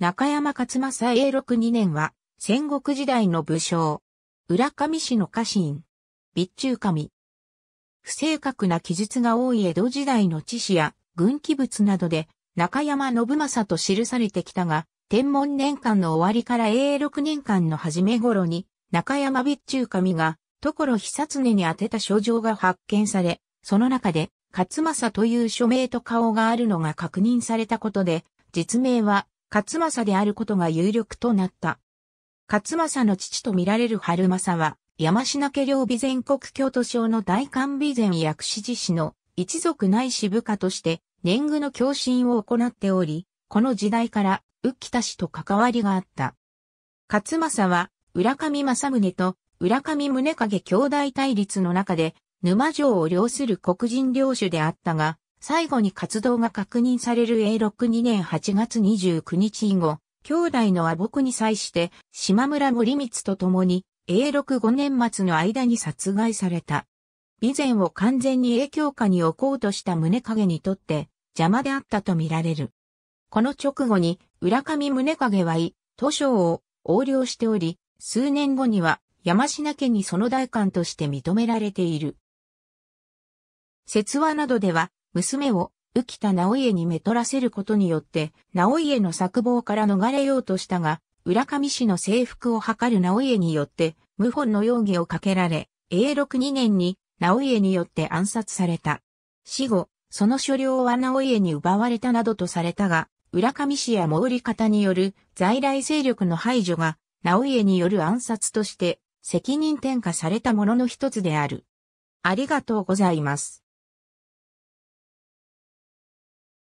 中山勝正永禄2年は、戦国時代の武将。浦上氏の家臣。備中神。不正確な記述が多い江戸時代の知史や軍記物などで、中山信正と記されてきたが、天文年間の終わりから永禄年間の初め頃に、中山備中神が、所久常に宛てた書状が発見され、その中で、勝正という署名と顔があるのが確認されたことで、実名は勝政であることが有力となった。勝政の父と見られる春政は、山科家領備全国京都省の大官備前薬師寺氏の一族内支部下として年貢の共振を行っており、この時代から浮田氏と関わりがあった。勝政は、浦上正宗と浦上宗影兄弟対立の中で、沼城を領する黒人領主であったが、最後に活動が確認される永禄2年8月29日以後、兄弟の阿睦に際して、島村森光と共に、永禄5年末の間に殺害された。備前を完全に影響下に置こうとした宗影にとって邪魔であったとみられる。この直後に浦上宗影は伊、図書を横領しており、数年後には山科家にその代官として認められている。説話などでは娘を浮田直家にめとらせることによって、直家の作望から逃れようとしたが、浦上氏の征服を図る直家によって、謀反の容疑をかけられ、永禄2年に直家によって暗殺された。死後、その所領は直家に奪われたなどとされたが、浦上氏や毛利方による在来勢力の排除が、直家による暗殺として、責任転嫁されたものの一つである。ありがとうございます。